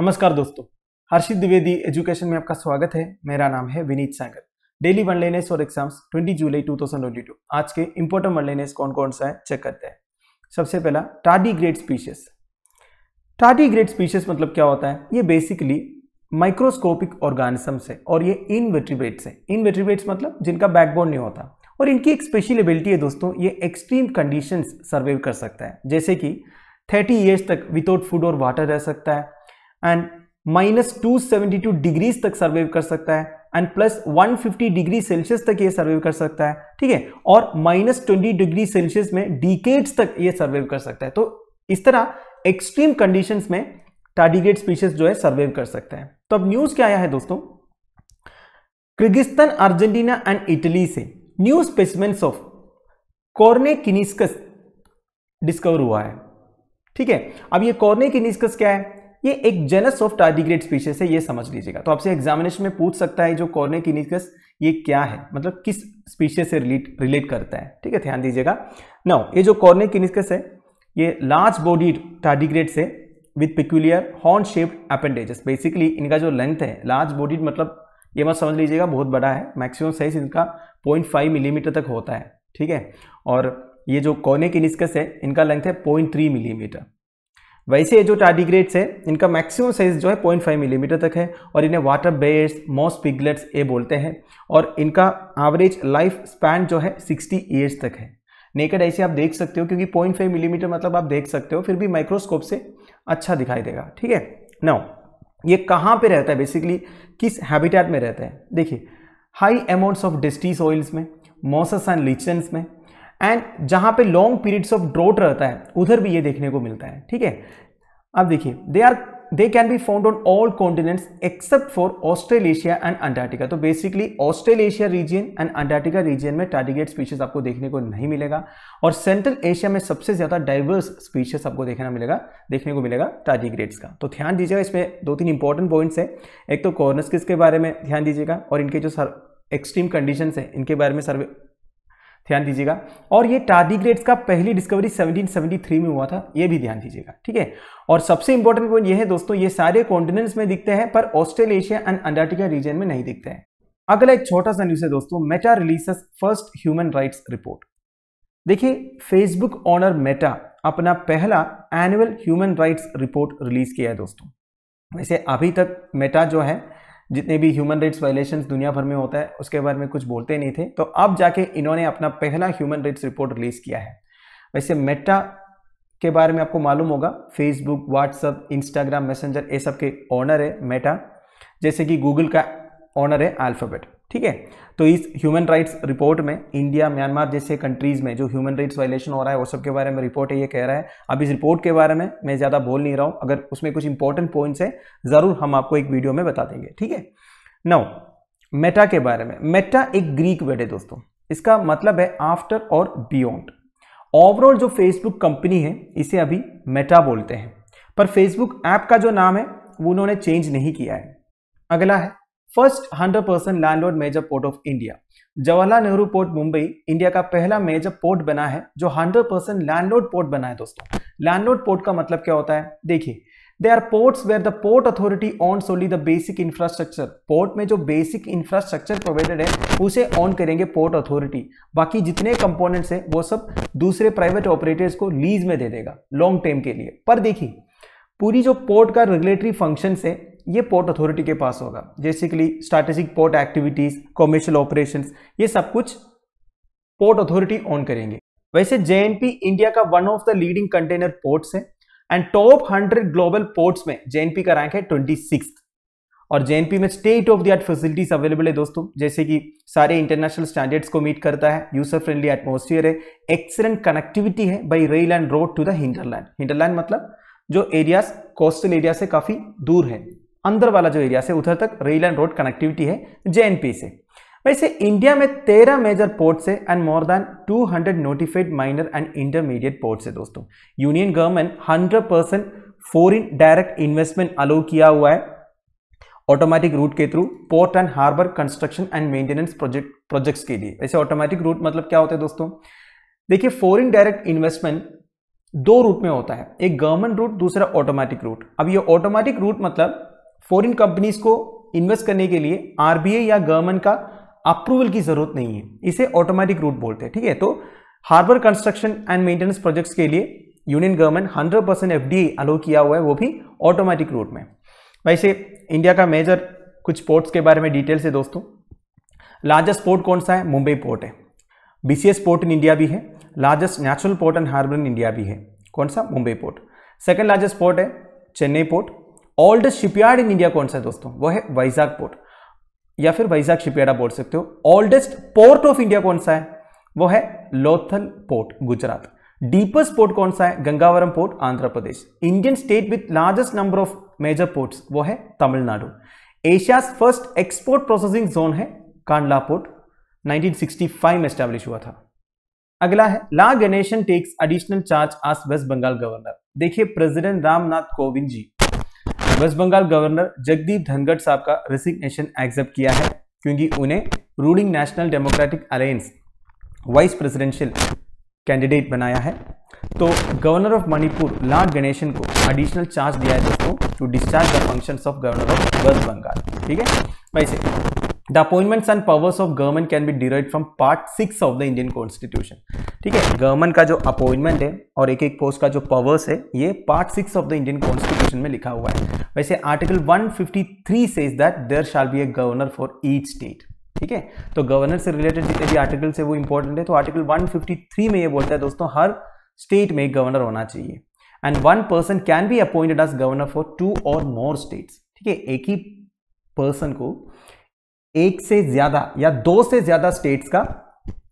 नमस्कार दोस्तों हर्षित द्विवेदी एजुकेशन में आपका स्वागत है मेरा नाम है Vineet Sagar daily one liners और एग्जाम्स 20 जुलाई 2022 आज के इम्पोर्टेंट वन लेनेस कौन कौन सा है चेक करते हैं सबसे पहला tardigrade species tardigrade species मतलब क्या होता है ये बेसिकली माइक्रोस्कोपिक ऑर्गेनिजम्स है और ये वेट्रीबेट्स है इनवेट्रीब्रेट्स मतलब जिनका बैकबोन नहीं होता और इनकी एक स्पेशल एबिलिटी है दोस्तों ये एक्सट्रीम कंडीशंस सर्वाइव कर सकता है जैसे कि 30 इयर्स तक विदाउट फूड और वाटर रह सकता है and minus two seventy two degrees तक सर्वाइव कर सकता है एंड प्लस 150 डिग्री सेल्सियस तक ये सर्वाइव कर सकता है ठीक है और माइनस ट्वेंटी डिग्री सेल्सियस में डिकेट्स तक ये सर्वाइव कर सकता है तो इस तरह एक्सट्रीम कंडीशंस में टार्डिग्रेड स्पीशीज जो है सर्वाइव कर सकते हैं तो अब न्यूज क्या आया है दोस्तों किर्गिस्तान अर्जेंटीना एंड इटली से new specimens of Cornechiniscus discover हुआ है ठीक है अब ये कॉर्ने किनिस्कस क्या है ये एक जेनस ऑफ टार्डिग्रेड स्पीशीज है ये समझ लीजिएगा तो आपसे एग्जामिनेशन में पूछ सकता है जो कॉर्ने किनिकस ये क्या है मतलब किस स्पीशीज से रिलेट रिलेट करता है ठीक है ध्यान दीजिएगा नौ ये जो कॉर्ने किनिकस है ये लार्ज बॉडी टार्डिग्रेड से with peculiar horn shaped appendages basically इनका जो लेंथ है लार्ज बॉडीड मतलब ये मत समझ लीजिएगा बहुत बड़ा है मैक्सिमम साइज इनका पॉइंट मिलीमीटर mm तक होता है ठीक है और ये जो कॉर्ने किनिस्कस है इनका लेंथ है 0.3 मिलीमीटर mm. वैसे ये जो टार्डिग्रेड्स है इनका मैक्सिमम साइज जो है पॉइंट फाइव mm तक है और इन्हें वाटर बेयर्स मॉस पिगलेट्स ये बोलते हैं और इनका एवरेज लाइफ स्पैन जो है सिक्सटी ईयर्स तक है नेकेड ऐसे आप देख सकते हो क्योंकि पॉइंट फाइव mm मतलब आप देख सकते हो फिर भी माइक्रोस्कोप से अच्छा दिखाई देगा ठीक है नौ ये कहाँ पर रहता है बेसिकली किस हैबिटेट में रहता है देखिए हाई अमाउंट्स ऑफ डिस्टीज ऑयल्स में मॉसस एंड लिचन्स में एंड जहाँ पे लॉन्ग पीरियड्स ऑफ ड्रोट रहता है उधर भी ये देखने को मिलता है ठीक है अब देखिए they are they can be found on all continents except for Australasia and Antarctica तो basically Australasia region and Antarctica region में टार्टिगेट स्पीशीज आपको देखने को नहीं मिलेगा और सेंट्रल एशिया में सबसे ज़्यादा डाइवर्स स्पीशीज आपको देखना मिलेगा देखने को मिलेगा टार्टिग्रेट्स का तो ध्यान दीजिएगा इसमें दो तीन इंपॉर्टेंट पॉइंट्स है एक तो कॉर्नस्किस के बारे में ध्यान दीजिएगा और इनके जो सर एक्सट्रीम कंडीशन है इनके बारे में सर्वे ध्यान दीजिएगा और ये टार्डिग्रेड्स का पहली डिस्कवरी 1773 में हुआ था ये भी ध्यान दीजिएगा ठीक है और सबसे इंपॉर्टेंट पॉइंट ये है दोस्तों ये सारे कॉन्टिनेंट्स में दिखते हैं पर ऑस्ट्रेलिया एंड अंटार्टिका रीजन में नहीं दिखते हैं अगला एक छोटा सा न्यूज है दोस्तों Meta release first human rights report देखिए फेसबुक ऑनर मेटा अपना पहला annual human rights report release किया है दोस्तों वैसे अभी तक मेटा जो है जितने भी ह्यूमन राइट्स वायलेशन दुनिया भर में होता है उसके बारे में कुछ बोलते नहीं थे तो अब जाके इन्होंने अपना पहला ह्यूमन राइट्स रिपोर्ट रिलीज़ किया है वैसे मेटा के बारे में आपको मालूम होगा फेसबुक व्हाट्सअप इंस्टाग्राम मैसेंजर ये सब के ऑनर है मेटा जैसे कि गूगल का ऑनर है अल्फ़ाबेट ठीक है तो इस ह्यूमन राइट्स रिपोर्ट में इंडिया म्यांमार जैसे कंट्रीज़ में जो ह्यूमन राइट्स वायलेशन हो रहा है वो सब के बारे में रिपोर्ट है ये कह रहा है अब इस रिपोर्ट के बारे में मैं ज़्यादा बोल नहीं रहा हूँ अगर उसमें कुछ इंपॉर्टेंट पॉइंट्स हैं ज़रूर हम आपको एक वीडियो में बता देंगे ठीक है नौ मेटा के बारे में मेटा एक ग्रीक वर्ड है दोस्तों इसका मतलब है आफ्टर और बियॉन्ड ओवरऑल जो फेसबुक कंपनी है इसे अभी मेटा बोलते हैं पर फेसबुक ऐप का जो नाम है वो उन्होंने चेंज नहीं किया है अगला है first 100% landlord major port of India Jawaharlal Nehru port Mumbai India का पहला मेजर पोर्ट बना है जो 100 परसेंट लैंडलॉर्ड पोर्ट बना है दोस्तों लैंडलॉर्ड पोर्ट का मतलब क्या होता है देखिए they are ports where the port authority own solely the basic infrastructure port में जो बेसिक इंफ्रास्ट्रक्चर प्रोवाइडेड है उसे ऑन करेंगे पोर्ट अथॉरिटी बाकी जितने कंपोनेंट्स हैं वो सब दूसरे प्राइवेट ऑपरेटर्स को लीज में दे देगा लॉन्ग टर्म के लिए पर देखिए पूरी जो पोर्ट का रेगुलेटरी फंक्शन है ये पोर्ट अथॉरिटी के पास होगा basically strategic port activities commercial operation ये सब कुछ पोर्ट अथॉरिटी ऑन करेंगे वैसे जे इंडिया का one of the leading container ports है and top hundred global ports में जे का रैंक है ट्वेंटी और जे में state of the art facilities available है दोस्तों जैसे कि सारे इंटरनेशनल स्टैंडर्ड्स को मीट करता है यूजर फ्रेंडली एटमोसफियर है एक्सलेंट कनेक्टिविटी है by rail and road to the hinterland hinterland मतलब जो एरियाज कोस्टल एरिया से काफ़ी दूर है अंदर वाला जो एरिया से उधर तक रेल एंड रोड कनेक्टिविटी है जे से वैसे इंडिया में तेरह मेजर पोर्ट्स है and more than 200 notified minor and intermediate ports है दोस्तों union government 100 percent foreign direct investment allowed किया हुआ है ऑटोमेटिक रूट के through port and harbour construction and maintenance project projects के लिए ऐसे ऑटोमेटिक रूट मतलब क्या होता है दोस्तों देखिए फॉरिन डायरेक्ट इन्वेस्टमेंट दो रूट में होता है एक गवर्नमेंट रूट दूसरा ऑटोमेटिक रूट अब ये ऑटोमेटिक रूट मतलब फॉरेन कंपनीज को इन्वेस्ट करने के लिए आरबीआई या गवर्नमेंट का अप्रूवल की जरूरत नहीं है इसे ऑटोमेटिक रूट बोलते हैं ठीक है तो harbour construction and maintenance projects के लिए union government 100 percent F allowed किया हुआ है वो भी ऑटोमेटिक रूट में वैसे इंडिया का मेजर कुछ पोर्ट्स के बारे में डिटेल से दोस्तों लार्जेस्ट पोर्ट कौन सा है मुंबई पोर्ट है बी पोर्ट इन इंडिया भी है largest natural port and harbour in India भी है कौन सा Mumbai port second largest port है Chennai port oldest shipyard in India कौन सा है दोस्तों वो है वैजाग पोर्ट या फिर वैजाग शिपयार्ड आप बोल सकते हो ओल्डेस्ट पोर्ट ऑफ इंडिया कौन सा है वो है Lothal port Gujarat deepest port कौन सा है Gangavaram port Andhra Pradesh Indian state with largest number of major ports वो है Tamil Nadu Asia first export processing zone है कांडला पोर्ट 1965 में स्टैब्लिश हुआ था अगला है La Ganesan takes additional charge as West Bengal governor देखिए president Ramnath Kovind ji West Bengal governor Jagdeep Dhankhar साहब का रेसिग्नेशन एक्सेप्ट किया है क्योंकि उन्हें ruling National Democratic Alliance vice presidential candidate बनाया है तो गवर्नर ऑफ मणिपुर लॉर्ड गणेशन को एडिशनल चार्ज दिया है दोस्तों to discharge the functions of governor of West Bengal ठीक है वैसे the appointments and powers of government can be derive from part six of the Indian constitution ठीक है गवर्नमेंट का जो अपॉइंटमेंट है और एक एक पोस्ट का जो पावर्स है ये part six of the Indian constitution में लिखा हुआ है वैसे article 153 says that there shall be a governor for each state ठीक है तो गवर्नर से रिलेटेड जितने भी आर्टिकल्स है वो इंपॉर्टेंट है तो आर्टिकल वन फिफ्टी थ्री में ये बोलता है दोस्तों हर स्टेट में एक गवर्नर होना चाहिए and one person can be appointed as governor for two or more states ठीक है एक ही पर्सन को एक से ज्यादा या दो से ज्यादा स्टेट्स का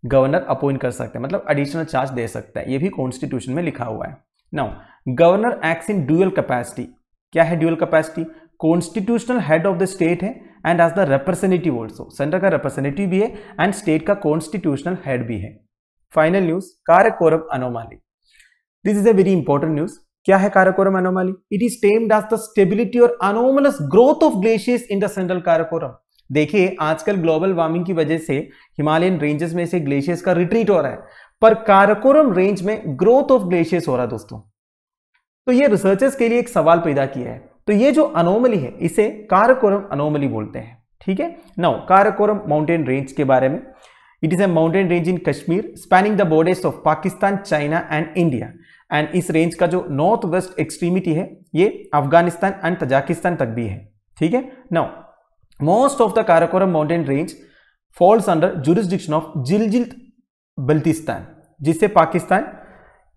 गवर्नर अपॉइंट कर सकते हैं मतलब एडिशनल चार्ज दे सकता है ये भी कॉन्स्टिट्यूशन में लिखा हुआ है now governor act in dual capacity क्या है dual capacity constitutional head of the state है and as the representative also centre का रिप्रेजेंटेटिव भी है एंड स्टेट का कॉन्स्टिट्यूशनल हेड भी है final news Karakoram anomaly this is a very important news क्या है Karakoram anomaly it is termed as the stability or anomalous growth of glaciers in the central Karakoram देखिए आजकल ग्लोबल वार्मिंग की वजह से हिमालयन रेंजेस में से ग्लेशियर्स का रिट्रीट हो रहा है पर काराकोरम रेंज में ग्रोथ ऑफ ग्लेशियर्स हो रहा है दोस्तों तो ये रिसर्चर्स के लिए एक सवाल पैदा किया है तो ये जो अनोमली है इसे काराकोरम अनोमली बोलते हैं ठीक है नौ काराकोरम माउंटेन रेंज के बारे में it is a mountain range in Kashmir spanning the borders of Pakistan China and India and इस रेंज का जो नॉर्थ वेस्ट एक्सट्रीमिटी है ये अफगानिस्तान एंड तजाकिस्तान तक भी है ठीक है now most of the Karakoram mountain range falls under jurisdiction of Gilgit Baltistan जिसे पाकिस्तान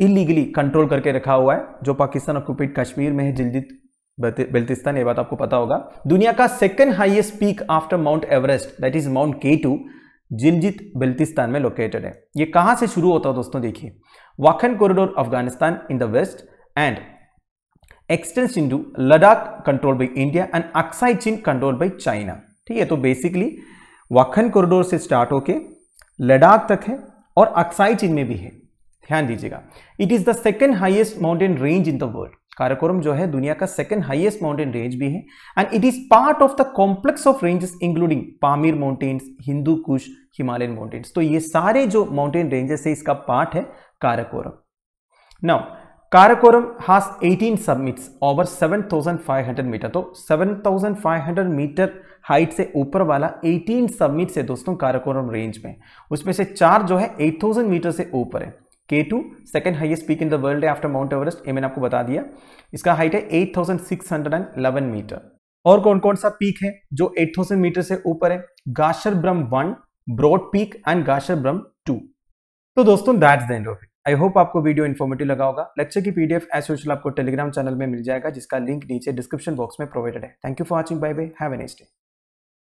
इलीगली कंट्रोल करके रखा हुआ है जो पाकिस्तान ऑक्यूपेड कश्मीर में है जिलजित बल्तिस्तान ये बात आपको पता होगा दुनिया का second highest peak after Mount Everest that is Mount K two Gilgit Baltistan में लोकेटेड है ये कहाँ से शुरू होता है दोस्तों देखिए Wakhan corridor Afghanistan in the west and extends into Ladakh control by India and Aksai Chin control by China ठीक है तो बेसिकली वाखन कॉरिडोर से स्टार्ट होके लडाख तक है और अक्साई चीन में भी है ध्यान दीजिएगा it is the second highest mountain range in the world Karakoram जो है दुनिया का सेकेंड हाइएस्ट माउंटेन रेंज भी है and it is part of the complex of ranges including Pamir mountains Hindu Kush Himalayan mountains तो ये सारे जो माउंटेन रेंजेस है इसका पार्ट है Karakoram now Karakoram has 18 summits over 7,500 meter तो 7,500 meter हाइट से ऊपर वाला 18 सबमिट्स है दोस्तों काराकोरम रेंज में उसमें से चार जो है 8,000 मीटर से ऊपर है K2 two second highest peak in the world after Mount Everest ये मैंने आपको बता दिया इसका हाइट है 8,611 मीटर और कौन कौन सा पीक है जो 8,000 मीटर से ऊपर है Gasherbrum one broad peak and Gasherbrum two तो दोस्तों that's the end of it I hope आपको वीडियो इन्फॉर्मेटिव लगा होगा लेक्चर की पीडीएफ एज यूजल आपको टेलीग्राम चैनल में मिल जाएगा जिसका लिंक नीचे डिस्क्रिप्शन बॉक्स में प्रोवाइडेड है thank you for watching bye bye have an next